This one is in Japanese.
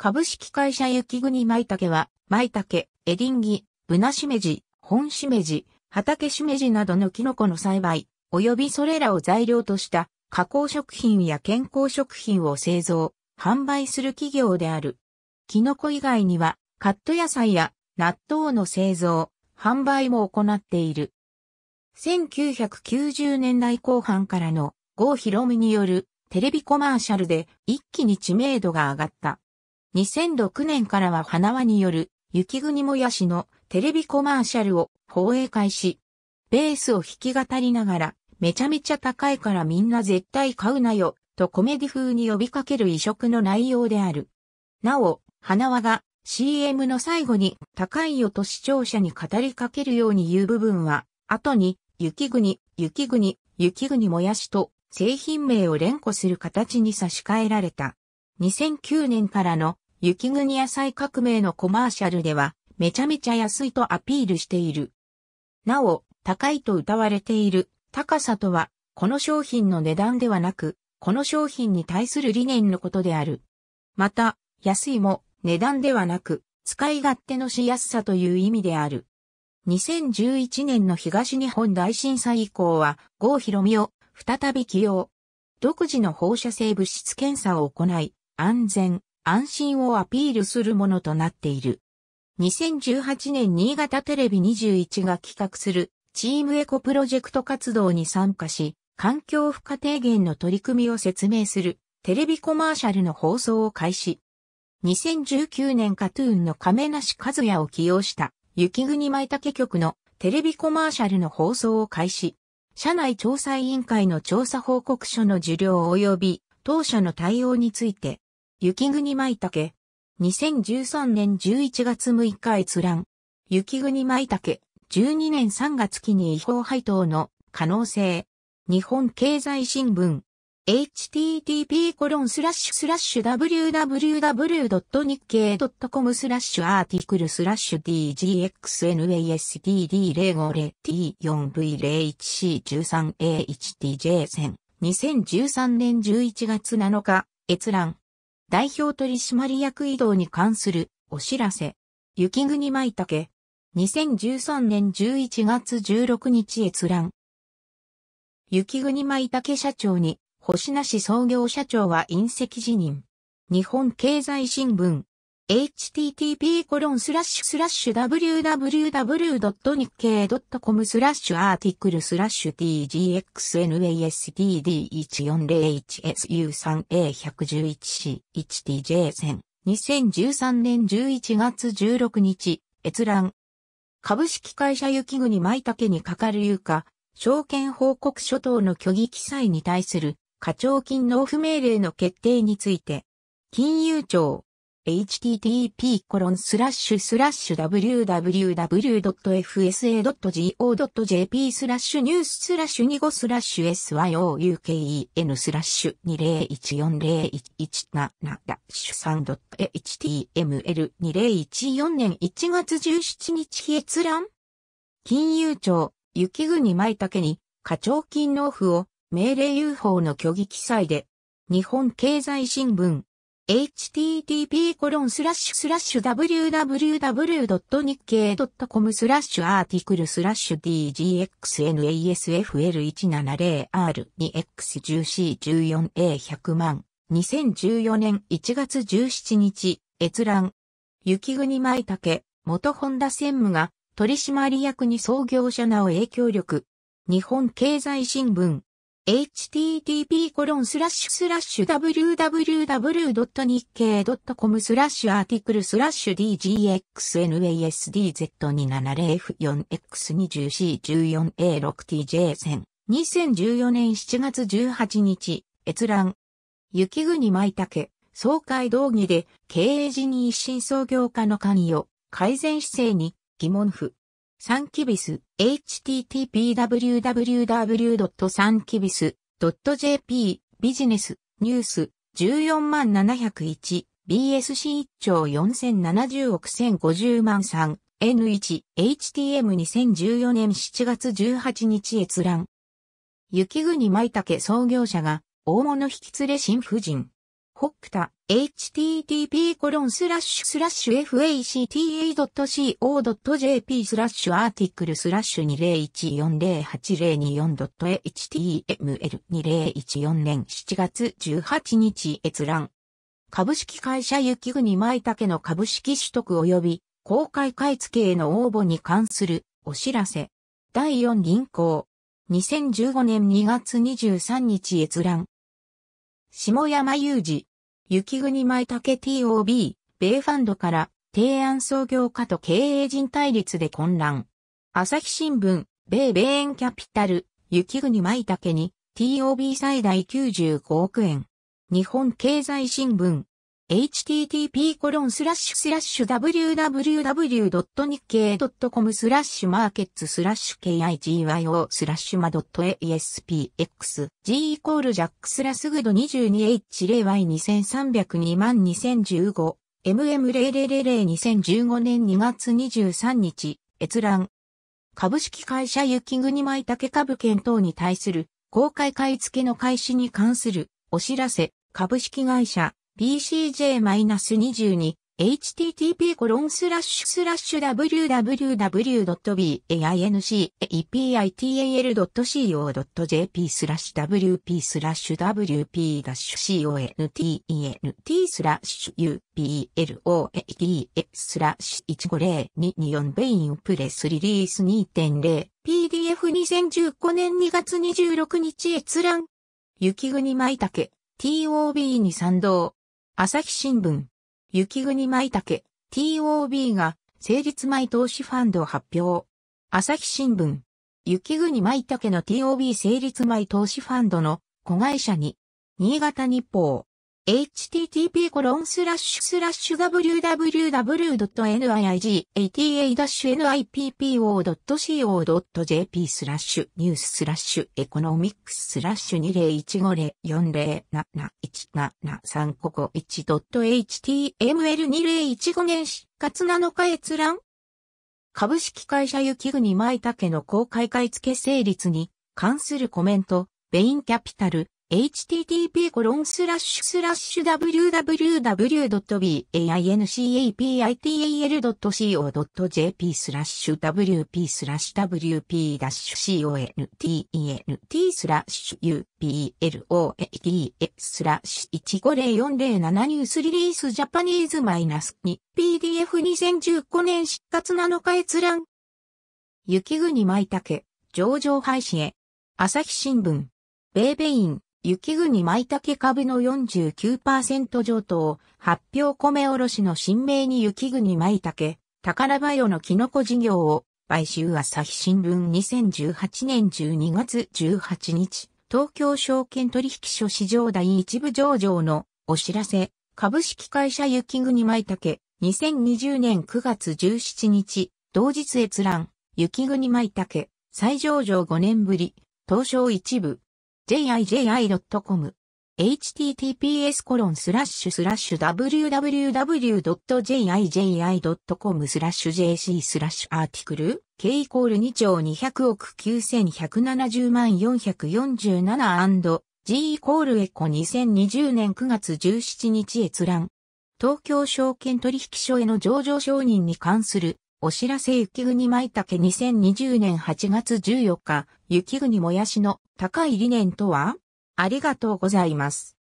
株式会社雪国舞茸は、舞茸、エディンギ、ブナシメジ、本シメジ、畑シメジなどのキノコの栽培、及びそれらを材料とした加工食品や健康食品を製造、販売する企業である。キノコ以外には、カット野菜や納豆の製造、販売も行っている。1990年代後半からの郷ひろみによるテレビコマーシャルで一気に知名度が上がった。2006年からは花輪による雪国もやしのテレビコマーシャルを放映開始。ベースを弾き語りながら、めちゃめちゃ高いからみんな絶対買うなよ、とコメディ風に呼びかける異色の内容である。なお、花輪が CM の最後に高いよと視聴者に語りかけるように言う部分は、後に、雪国、雪国、雪国もやしと製品名を連呼する形に差し替えられた。2009年からの雪国野菜革命のコマーシャルでは、めちゃめちゃ安いとアピールしている。なお、高いと歌われている高さとは、この商品の値段ではなく、この商品に対する理念のことである。また、安いも値段ではなく、使い勝手のしやすさという意味である。2011年の東日本大震災以降は、郷ひろみを再び起用。独自の放射性物質検査を行い、安全、安心をアピールするものとなっている。2018年新潟テレビ21が企画するチームエコプロジェクト活動に参加し、環境負荷低減の取り組みを説明するテレビコマーシャルの放送を開始。2019年カトゥーンの亀梨和也を起用した雪国舞茸局のテレビコマーシャルの放送を開始。社内調査委員会の調査報告書の受領及び当社の対応について雪国舞茸。2013年11月6日閲覧。雪国舞茸。12年3月期に違法配当の可能性。日本経済新聞。http コロンスラッシュスラッシュ www.nikkei.com スラッシュアーティクルスラッシュ d g x n a s d d 0 5 0 t 4 v 0 1 c 1 3 a h t j 1 0 0 0 2013年11月7日閲覧代表取締役異動に関するお知らせ。雪国舞茸。2013年11月16日閲覧。雪国舞茸社長に、星名し創業社長は隕石辞任。日本経済新聞。http://www.nikkei.com スラッシュアーティクルスラッシュ t g x n a s t d 1 4 0 h s u 3 a 1 1 1 c 1 t j 0 2013年11月16日閲覧株式会社雪国舞茸にかかる有価証券報告書等の虚偽記載に対する課徴金納付命令の決定について金融庁 http://www.fsa.go.jp コロンススララッッシシュュスラッシュニューススラッシュ2 5スラッシュ syouken スラッシュ20140117ダッシュ 3.html2014 年1月17日閲覧金融庁、雪国舞竹に課徴金納付を命令 UFO の虚偽記載で日本経済新聞 http://www.nikkei.com スラッシュアーティクルスラッシュ dgxnasfl170r2x14a100 万2014年1月17日閲覧雪国舞茸元本田専務が取締役に創業者なお影響力日本経済新聞 http://www.nikkei.com スラッシュアーティクルスラッシュ dgxnasdz274x20c14a6tj 戦2014年7月18日閲覧雪国舞茸総会道義で経営に一新創業家の関与改善姿勢に疑問符サンキビス、httpwww.sankibis.jp、ビジネス、ニュース、14701、BSC1 兆4070億1050万3、N1、HTM2014 年7月18日閲覧。雪国舞茸創業者が、大物引き連れ新婦人。ホクタ、http コロンスラッシュスラッシュ facta.co.jp スラッシュアーティクルスラッシュ 20140824.html2014 年7月18日閲覧。株式会社雪国舞茸の株式取得及び公開買付への応募に関するお知らせ。第4銀行。2015年2月23日閲覧。下山雄二、雪国舞竹 TOB、米ファンドから、提案創業家と経営陣対立で混乱。朝日新聞、米米円キャピタル、雪国舞茸に、TOB 最大95億円。日本経済新聞、http://www.nikkei.com スラッシュマーケッツスラッシュ KIGYO スラッシュマ .aspx g イコールジャックスラスグド2 2 h 0 y 2 3 0万2 0 1 5 mm00002015 年2月23日閲覧株式会社雪国舞竹株券等に対する公開買い付けの開始に関するお知らせ株式会社 bcj-22 http コロンスラッシュスラッシュ w w w b a i n c e p i t a l c o j p スラッシュ wp スラッシュ wp-con-tent スラッシュ uploads ラッシュ15024ベインプレスリリース 2.0PDF2015 年2月26日閲覧雪国舞茸 TOB に賛同朝日新聞、雪国舞茸、TOB が、成立前投資ファンドを発表。朝日新聞、雪国舞茸の TOB 成立前投資ファンドの子会社に、新潟日報、http コロンスラッシュスラッシュ www.niig-nippo.co.jp スラッシュニューススラッシュエコノミックススラッシュ 2015040773551.html2015 年4月7日閲覧株式会社雪国舞茸の公開買付成立に関するコメント、ベインキャピタル http://www.baincapital.co.jp スラッシュ wp スラッシュ wp-content スラッシュ uploads スラッシュ150407ニュースリリースジャパニーズマイナス2 PDF2015 年4月7日閲覧雪国舞茸上場廃止へ朝日新聞米イン雪国舞茸株の49%上等、発表米卸の新名に雪国舞茸、宝バオのキノコ事業を、買収朝日新聞2018年12月18日、東京証券取引所市場第一部上場のお知らせ、株式会社雪国舞茸、2020年9月17日、同日閲覧、雪国舞茸、再上場5年ぶり、東証一部、jiji.com https コロンスラッシュスラッシュ www.jiji.com スラッシュ jc スラッシュアーティクル k イコール2兆200億9170万447 g イコールエコ2020年9月17日閲覧東京証券取引所への上場承認に関するお知らせ雪国舞茸2020年8月14日雪国もやしの高い理念とはありがとうございます。